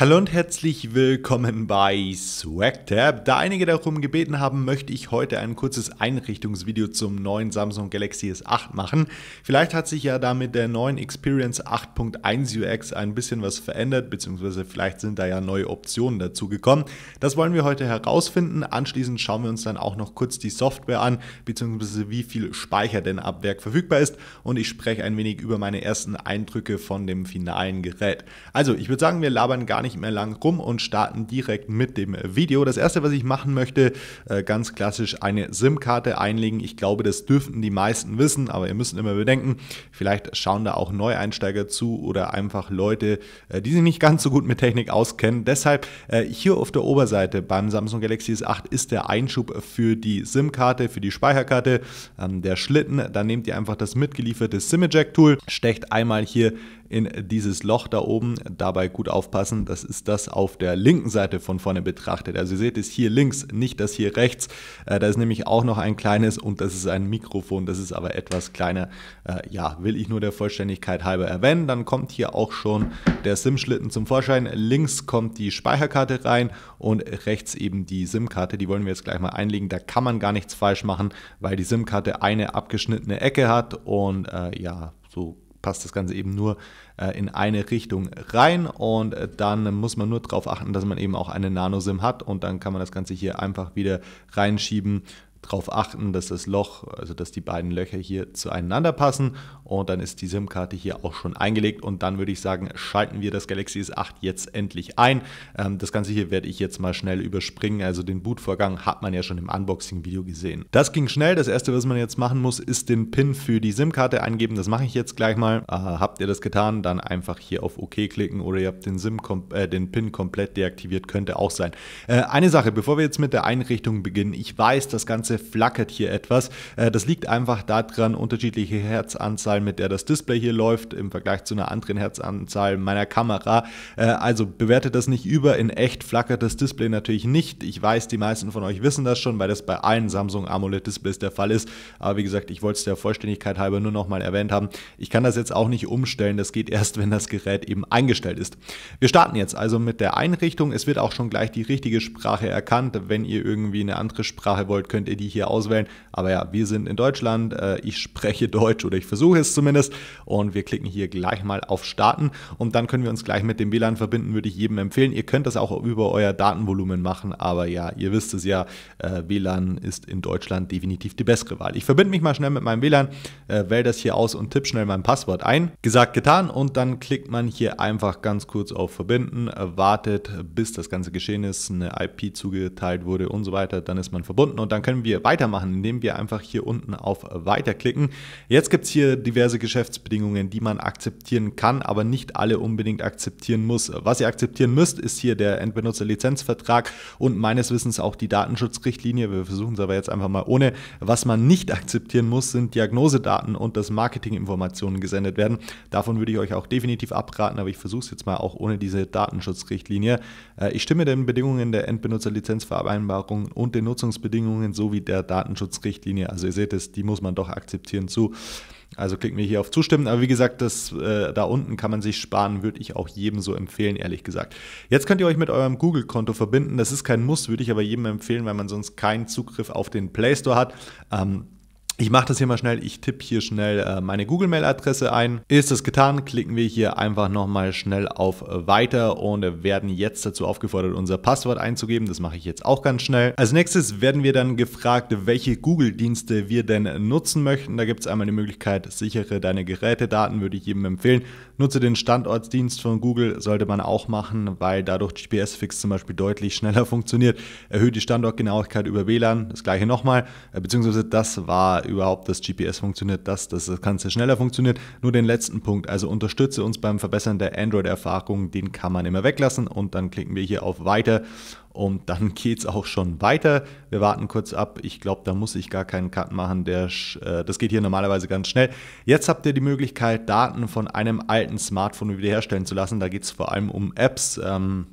Hallo und herzlich willkommen bei SwagTab. Da einige darum gebeten haben, möchte ich heute ein kurzes Einrichtungsvideo zum neuen Samsung Galaxy S8 machen. Vielleicht hat sich ja damit der neuen Experience 8.1 UX ein bisschen was verändert, beziehungsweise vielleicht sind da ja neue Optionen dazugekommen. Das wollen wir heute herausfinden. Anschließend schauen wir uns dann auch noch kurz die Software an, beziehungsweise wie viel Speicher denn ab Werk verfügbar ist und ich spreche ein wenig über meine ersten Eindrücke von dem finalen Gerät. Also, ich würde sagen, wir labern gar nicht nicht mehr lang rum und starten direkt mit dem Video. Das erste, was ich machen möchte, äh, ganz klassisch eine SIM-Karte einlegen. Ich glaube, das dürften die meisten wissen, aber ihr müsst immer bedenken, vielleicht schauen da auch Neueinsteiger zu oder einfach Leute, äh, die sich nicht ganz so gut mit Technik auskennen. Deshalb äh, hier auf der Oberseite beim Samsung Galaxy S8 ist der Einschub für die SIM-Karte, für die Speicherkarte, ähm, der Schlitten. Dann nehmt ihr einfach das mitgelieferte SIM-Eject-Tool, stecht einmal hier in dieses Loch da oben. Dabei gut aufpassen, das ist das auf der linken Seite von vorne betrachtet. Also ihr seht es hier links, nicht das hier rechts. Äh, da ist nämlich auch noch ein kleines und das ist ein Mikrofon, das ist aber etwas kleiner. Äh, ja, will ich nur der Vollständigkeit halber erwähnen. Dann kommt hier auch schon der SIM-Schlitten zum Vorschein. Links kommt die Speicherkarte rein und rechts eben die SIM-Karte. Die wollen wir jetzt gleich mal einlegen. Da kann man gar nichts falsch machen, weil die SIM-Karte eine abgeschnittene Ecke hat und äh, ja, so passt das Ganze eben nur äh, in eine Richtung rein und äh, dann muss man nur darauf achten, dass man eben auch eine Nano-SIM hat und dann kann man das Ganze hier einfach wieder reinschieben darauf achten, dass das Loch, also dass die beiden Löcher hier zueinander passen und dann ist die SIM-Karte hier auch schon eingelegt und dann würde ich sagen, schalten wir das Galaxy S8 jetzt endlich ein. Ähm, das Ganze hier werde ich jetzt mal schnell überspringen, also den Bootvorgang hat man ja schon im Unboxing-Video gesehen. Das ging schnell, das erste, was man jetzt machen muss, ist den PIN für die SIM-Karte eingeben, das mache ich jetzt gleich mal. Äh, habt ihr das getan, dann einfach hier auf OK klicken oder ihr habt den, SIM äh, den PIN komplett deaktiviert, könnte auch sein. Äh, eine Sache, bevor wir jetzt mit der Einrichtung beginnen, ich weiß, das Ganze Ganze flackert hier etwas. Äh, das liegt einfach daran, unterschiedliche Herzanzahlen, mit der das Display hier läuft, im Vergleich zu einer anderen Herzanzahl meiner Kamera. Äh, also bewertet das nicht über. In echt flackert das Display natürlich nicht. Ich weiß, die meisten von euch wissen das schon, weil das bei allen Samsung AMOLED Displays der Fall ist. Aber wie gesagt, ich wollte es der Vollständigkeit halber nur nochmal erwähnt haben. Ich kann das jetzt auch nicht umstellen. Das geht erst, wenn das Gerät eben eingestellt ist. Wir starten jetzt also mit der Einrichtung. Es wird auch schon gleich die richtige Sprache erkannt. Wenn ihr irgendwie eine andere Sprache wollt, könnt ihr die hier auswählen. Aber ja, wir sind in Deutschland, äh, ich spreche Deutsch oder ich versuche es zumindest und wir klicken hier gleich mal auf Starten und dann können wir uns gleich mit dem WLAN verbinden, würde ich jedem empfehlen. Ihr könnt das auch über euer Datenvolumen machen, aber ja, ihr wisst es ja, äh, WLAN ist in Deutschland definitiv die bessere Wahl. Ich verbinde mich mal schnell mit meinem WLAN, äh, wähle das hier aus und tippe schnell mein Passwort ein. Gesagt, getan und dann klickt man hier einfach ganz kurz auf Verbinden, wartet bis das ganze geschehen ist, eine IP zugeteilt wurde und so weiter, dann ist man verbunden und dann können wir wir weitermachen, indem wir einfach hier unten auf Weiter klicken. Jetzt gibt es hier diverse Geschäftsbedingungen, die man akzeptieren kann, aber nicht alle unbedingt akzeptieren muss. Was ihr akzeptieren müsst, ist hier der Endbenutzer-Lizenzvertrag und meines Wissens auch die Datenschutzrichtlinie. Wir versuchen es aber jetzt einfach mal ohne. Was man nicht akzeptieren muss, sind Diagnosedaten und dass Marketinginformationen gesendet werden. Davon würde ich euch auch definitiv abraten, aber ich versuche es jetzt mal auch ohne diese Datenschutzrichtlinie. Äh, ich stimme den Bedingungen der Endbenutzer-Lizenzvereinbarung und den Nutzungsbedingungen sowie irgendwie der Datenschutzrichtlinie. Also ihr seht es, die muss man doch akzeptieren zu. Also klicken wir hier auf Zustimmen. Aber wie gesagt, das äh, da unten kann man sich sparen, würde ich auch jedem so empfehlen, ehrlich gesagt. Jetzt könnt ihr euch mit eurem Google-Konto verbinden. Das ist kein Muss, würde ich aber jedem empfehlen, weil man sonst keinen Zugriff auf den Play Store hat. Ähm, ich mache das hier mal schnell. Ich tippe hier schnell äh, meine Google-Mail-Adresse ein. Ist das getan, klicken wir hier einfach nochmal schnell auf äh, Weiter und werden jetzt dazu aufgefordert, unser Passwort einzugeben. Das mache ich jetzt auch ganz schnell. Als nächstes werden wir dann gefragt, welche Google-Dienste wir denn nutzen möchten. Da gibt es einmal die Möglichkeit, sichere deine Gerätedaten, würde ich jedem empfehlen. Nutze den Standortsdienst von Google, sollte man auch machen, weil dadurch GPS-Fix zum Beispiel deutlich schneller funktioniert. Erhöht die Standortgenauigkeit über WLAN, das gleiche nochmal, äh, beziehungsweise das war überhaupt, dass GPS funktioniert, dass das Ganze schneller funktioniert. Nur den letzten Punkt, also unterstütze uns beim Verbessern der Android-Erfahrung, den kann man immer weglassen und dann klicken wir hier auf Weiter und dann geht es auch schon weiter. Wir warten kurz ab. Ich glaube, da muss ich gar keinen Cut machen. Der, äh, das geht hier normalerweise ganz schnell. Jetzt habt ihr die Möglichkeit, Daten von einem alten Smartphone wiederherstellen zu lassen. Da geht es vor allem um Apps. Ähm,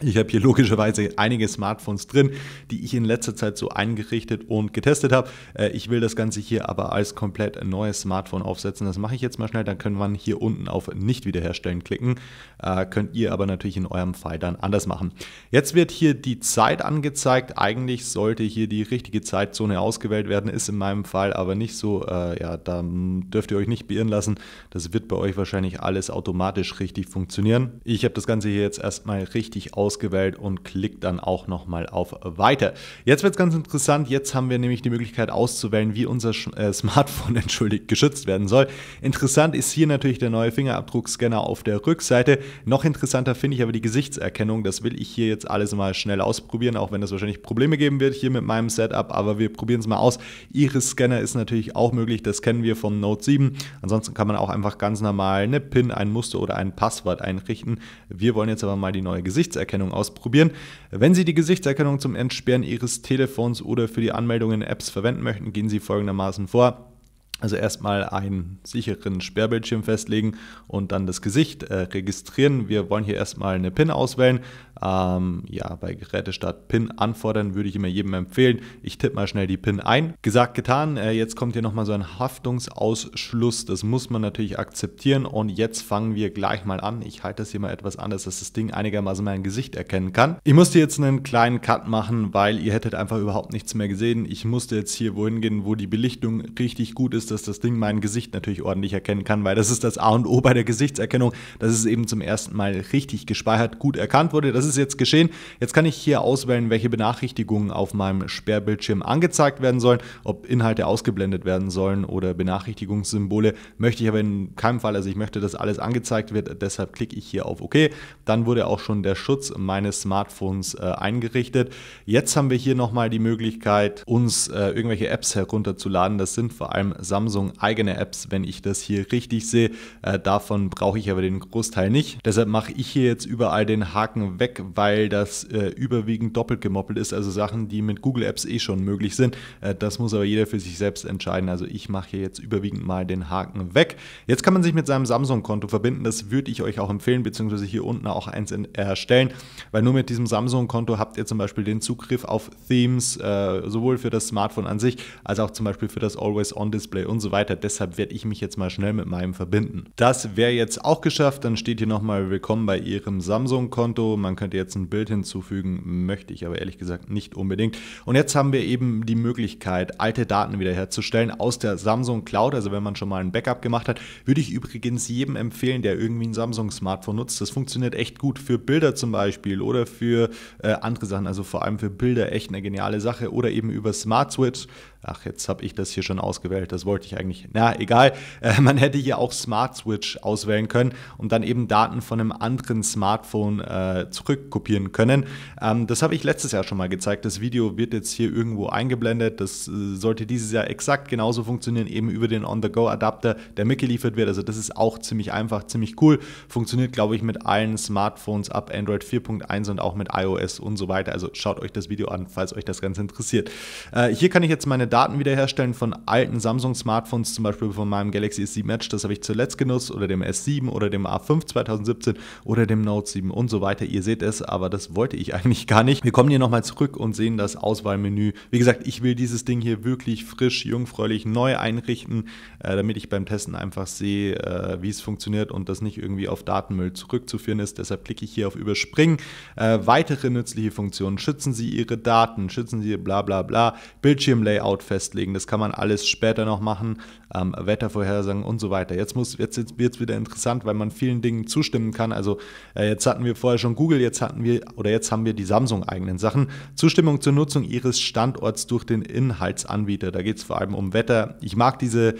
ich habe hier logischerweise einige Smartphones drin, die ich in letzter Zeit so eingerichtet und getestet habe. Äh, ich will das Ganze hier aber als komplett neues Smartphone aufsetzen. Das mache ich jetzt mal schnell. Dann können wir hier unten auf Nicht wiederherstellen klicken. Äh, könnt ihr aber natürlich in eurem Fall dann anders machen. Jetzt wird hier die Zeit angezeigt. Eigentlich sollte hier die richtige Zeitzone ausgewählt werden. Ist in meinem Fall aber nicht so. Äh, ja, da dürft ihr euch nicht beirren lassen. Das wird bei euch wahrscheinlich alles automatisch richtig funktionieren. Ich habe das Ganze hier jetzt erstmal richtig ausgewählt ausgewählt und klickt dann auch nochmal auf Weiter. Jetzt wird es ganz interessant. Jetzt haben wir nämlich die Möglichkeit auszuwählen, wie unser äh, Smartphone entschuldigt geschützt werden soll. Interessant ist hier natürlich der neue Fingerabdruckscanner auf der Rückseite. Noch interessanter finde ich aber die Gesichtserkennung. Das will ich hier jetzt alles mal schnell ausprobieren, auch wenn es wahrscheinlich Probleme geben wird hier mit meinem Setup. Aber wir probieren es mal aus. Iris-Scanner ist natürlich auch möglich. Das kennen wir von Note 7. Ansonsten kann man auch einfach ganz normal eine PIN, ein Muster oder ein Passwort einrichten. Wir wollen jetzt aber mal die neue Gesichtserkennung Gesichtserkennung ausprobieren. Wenn Sie die Gesichtserkennung zum Entsperren Ihres Telefons oder für die Anmeldung in Apps verwenden möchten, gehen Sie folgendermaßen vor. Also erstmal einen sicheren Sperrbildschirm festlegen und dann das Gesicht äh, registrieren. Wir wollen hier erstmal eine PIN auswählen. Ähm, ja, bei Geräte statt PIN anfordern würde ich immer jedem empfehlen. Ich tippe mal schnell die PIN ein. Gesagt, getan. Äh, jetzt kommt hier nochmal so ein Haftungsausschluss. Das muss man natürlich akzeptieren. Und jetzt fangen wir gleich mal an. Ich halte das hier mal etwas anders, dass das Ding einigermaßen mein Gesicht erkennen kann. Ich musste jetzt einen kleinen Cut machen, weil ihr hättet einfach überhaupt nichts mehr gesehen. Ich musste jetzt hier wohin gehen, wo die Belichtung richtig gut ist ist, dass das Ding mein Gesicht natürlich ordentlich erkennen kann, weil das ist das A und O bei der Gesichtserkennung, dass es eben zum ersten Mal richtig gespeichert, gut erkannt wurde. Das ist jetzt geschehen. Jetzt kann ich hier auswählen, welche Benachrichtigungen auf meinem Sperrbildschirm angezeigt werden sollen, ob Inhalte ausgeblendet werden sollen oder Benachrichtigungssymbole. Möchte ich aber in keinem Fall, also ich möchte, dass alles angezeigt wird, deshalb klicke ich hier auf OK. Dann wurde auch schon der Schutz meines Smartphones äh, eingerichtet. Jetzt haben wir hier nochmal die Möglichkeit, uns äh, irgendwelche Apps herunterzuladen. Das sind vor allem Sachen, Samsung eigene Apps, wenn ich das hier richtig sehe. Äh, davon brauche ich aber den Großteil nicht. Deshalb mache ich hier jetzt überall den Haken weg, weil das äh, überwiegend doppelt gemoppelt ist. Also Sachen, die mit Google Apps eh schon möglich sind. Äh, das muss aber jeder für sich selbst entscheiden. Also ich mache hier jetzt überwiegend mal den Haken weg. Jetzt kann man sich mit seinem Samsung-Konto verbinden. Das würde ich euch auch empfehlen, beziehungsweise hier unten auch eins erstellen, weil nur mit diesem Samsung-Konto habt ihr zum Beispiel den Zugriff auf Themes, äh, sowohl für das Smartphone an sich als auch zum Beispiel für das Always-On-Display und so weiter. Deshalb werde ich mich jetzt mal schnell mit meinem verbinden. Das wäre jetzt auch geschafft. Dann steht hier nochmal Willkommen bei Ihrem Samsung-Konto. Man könnte jetzt ein Bild hinzufügen, möchte ich aber ehrlich gesagt nicht unbedingt. Und jetzt haben wir eben die Möglichkeit, alte Daten wiederherzustellen aus der Samsung Cloud. Also wenn man schon mal ein Backup gemacht hat, würde ich übrigens jedem empfehlen, der irgendwie ein Samsung-Smartphone nutzt. Das funktioniert echt gut für Bilder zum Beispiel oder für äh, andere Sachen. Also vor allem für Bilder echt eine geniale Sache oder eben über Smart Switch. Ach, jetzt habe ich das hier schon ausgewählt. Das wollte wollte ich eigentlich? Na, egal. Äh, man hätte hier auch Smart Switch auswählen können und dann eben Daten von einem anderen Smartphone äh, zurückkopieren können. Ähm, das habe ich letztes Jahr schon mal gezeigt. Das Video wird jetzt hier irgendwo eingeblendet. Das äh, sollte dieses Jahr exakt genauso funktionieren, eben über den On-the-Go-Adapter, der mitgeliefert wird. Also das ist auch ziemlich einfach, ziemlich cool. Funktioniert, glaube ich, mit allen Smartphones ab Android 4.1 und auch mit iOS und so weiter. Also schaut euch das Video an, falls euch das Ganze interessiert. Äh, hier kann ich jetzt meine Daten wiederherstellen von alten Samsung-Smartphones Smartphones, zum Beispiel von meinem Galaxy S7 Edge, das habe ich zuletzt genutzt, oder dem S7 oder dem A5 2017 oder dem Note 7 und so weiter. Ihr seht es, aber das wollte ich eigentlich gar nicht. Wir kommen hier nochmal zurück und sehen das Auswahlmenü. Wie gesagt, ich will dieses Ding hier wirklich frisch, jungfräulich, neu einrichten, äh, damit ich beim Testen einfach sehe, äh, wie es funktioniert und das nicht irgendwie auf Datenmüll zurückzuführen ist. Deshalb klicke ich hier auf Überspringen. Äh, weitere nützliche Funktionen. Schützen Sie Ihre Daten, schützen Sie bla bla bla. Bildschirmlayout festlegen, das kann man alles später noch machen machen, ähm, Wettervorhersagen und so weiter. Jetzt, jetzt, jetzt wird es wieder interessant, weil man vielen Dingen zustimmen kann. Also äh, jetzt hatten wir vorher schon Google, jetzt hatten wir oder jetzt haben wir die Samsung-eigenen Sachen. Zustimmung zur Nutzung ihres Standorts durch den Inhaltsanbieter. Da geht es vor allem um Wetter. Ich mag dieses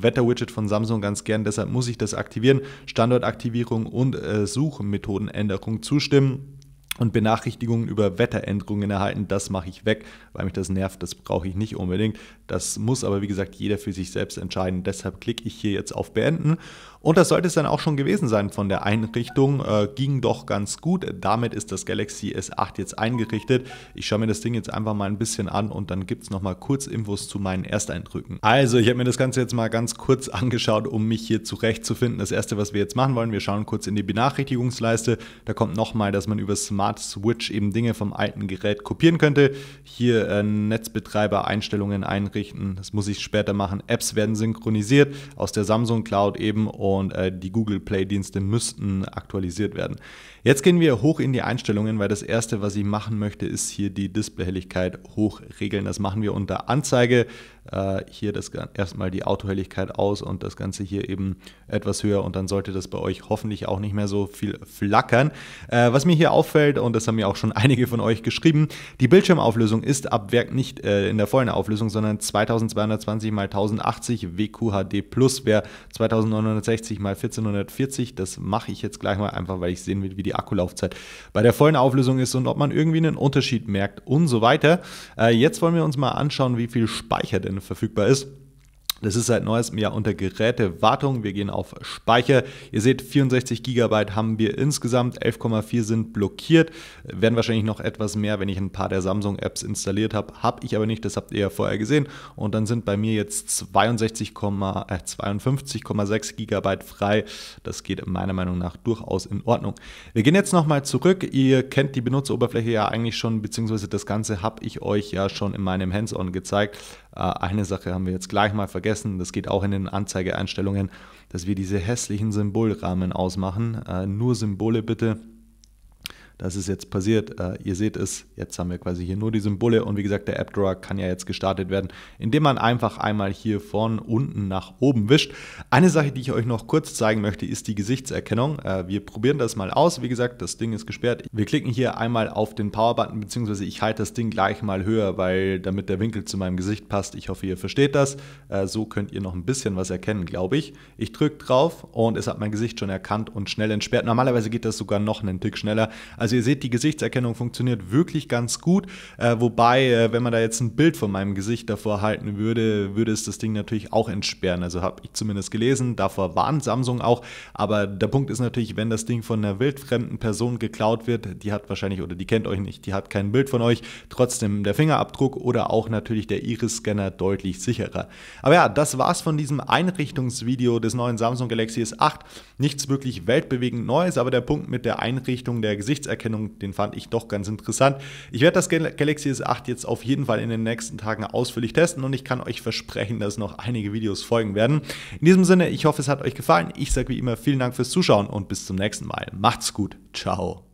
Wetter-Widget von Samsung ganz gern, deshalb muss ich das aktivieren. Standortaktivierung und äh, Suchmethodenänderung zustimmen und Benachrichtigungen über Wetteränderungen erhalten. Das mache ich weg, weil mich das nervt. Das brauche ich nicht unbedingt. Das muss aber, wie gesagt, jeder für sich selbst entscheiden. Deshalb klicke ich hier jetzt auf Beenden. Und das sollte es dann auch schon gewesen sein von der Einrichtung. Äh, ging doch ganz gut. Damit ist das Galaxy S8 jetzt eingerichtet. Ich schaue mir das Ding jetzt einfach mal ein bisschen an und dann gibt es nochmal kurz Infos zu meinen Ersteindrücken. Also, ich habe mir das Ganze jetzt mal ganz kurz angeschaut, um mich hier zurechtzufinden. Das Erste, was wir jetzt machen wollen, wir schauen kurz in die Benachrichtigungsleiste. Da kommt nochmal, dass man über Smart Smart Switch eben Dinge vom alten Gerät kopieren könnte. Hier äh, Netzbetreiber Einstellungen einrichten, das muss ich später machen. Apps werden synchronisiert aus der Samsung Cloud eben und äh, die Google Play Dienste müssten aktualisiert werden. Jetzt gehen wir hoch in die Einstellungen, weil das erste, was ich machen möchte, ist hier die Displayhelligkeit hochregeln. Das machen wir unter Anzeige, äh, hier das, erstmal die Autohelligkeit aus und das Ganze hier eben etwas höher und dann sollte das bei euch hoffentlich auch nicht mehr so viel flackern. Äh, was mir hier auffällt, und das haben mir auch schon einige von euch geschrieben, die Bildschirmauflösung ist ab Werk nicht äh, in der vollen Auflösung, sondern 2220 x 1080 WQHD Plus. wäre 2960 x 1440, das mache ich jetzt gleich mal einfach, weil ich sehen will, wie die Akkulaufzeit bei der vollen Auflösung ist und ob man irgendwie einen Unterschied merkt und so weiter. Äh, jetzt wollen wir uns mal anschauen, wie viel Speicher denn Wochenende verfügbar ist. Das ist seit neuestem Jahr unter Gerätewartung. Wir gehen auf Speicher. Ihr seht, 64 GB haben wir insgesamt, 11,4 sind blockiert. Werden wahrscheinlich noch etwas mehr, wenn ich ein paar der Samsung-Apps installiert habe. Habe ich aber nicht, das habt ihr ja vorher gesehen. Und dann sind bei mir jetzt 62, äh, 52,6 GB frei. Das geht meiner Meinung nach durchaus in Ordnung. Wir gehen jetzt nochmal zurück. Ihr kennt die Benutzeroberfläche ja eigentlich schon, beziehungsweise das Ganze habe ich euch ja schon in meinem Hands-on gezeigt. Äh, eine Sache haben wir jetzt gleich mal vergessen, das geht auch in den Anzeigeeinstellungen, dass wir diese hässlichen Symbolrahmen ausmachen. Äh, nur Symbole bitte das ist jetzt passiert. Äh, ihr seht es, jetzt haben wir quasi hier nur die Symbole und wie gesagt, der App kann ja jetzt gestartet werden, indem man einfach einmal hier von unten nach oben wischt. Eine Sache, die ich euch noch kurz zeigen möchte, ist die Gesichtserkennung. Äh, wir probieren das mal aus. Wie gesagt, das Ding ist gesperrt. Wir klicken hier einmal auf den Power-Button, beziehungsweise ich halte das Ding gleich mal höher, weil damit der Winkel zu meinem Gesicht passt. Ich hoffe, ihr versteht das. Äh, so könnt ihr noch ein bisschen was erkennen, glaube ich. Ich drücke drauf und es hat mein Gesicht schon erkannt und schnell entsperrt. Normalerweise geht das sogar noch einen Tick schneller. Also ihr seht, die Gesichtserkennung funktioniert wirklich ganz gut. Äh, wobei, äh, wenn man da jetzt ein Bild von meinem Gesicht davor halten würde, würde es das Ding natürlich auch entsperren. Also habe ich zumindest gelesen, davor warnt Samsung auch. Aber der Punkt ist natürlich, wenn das Ding von einer wildfremden Person geklaut wird, die hat wahrscheinlich oder die kennt euch nicht, die hat kein Bild von euch, trotzdem der Fingerabdruck oder auch natürlich der Iris-Scanner deutlich sicherer. Aber ja, das war's von diesem Einrichtungsvideo des neuen Samsung Galaxy S8. Nichts wirklich weltbewegend Neues, aber der Punkt mit der Einrichtung der Gesichtserkennung Gesichtserkennung, den fand ich doch ganz interessant. Ich werde das Galaxy S8 jetzt auf jeden Fall in den nächsten Tagen ausführlich testen und ich kann euch versprechen, dass noch einige Videos folgen werden. In diesem Sinne, ich hoffe, es hat euch gefallen. Ich sage wie immer vielen Dank fürs Zuschauen und bis zum nächsten Mal. Macht's gut. Ciao.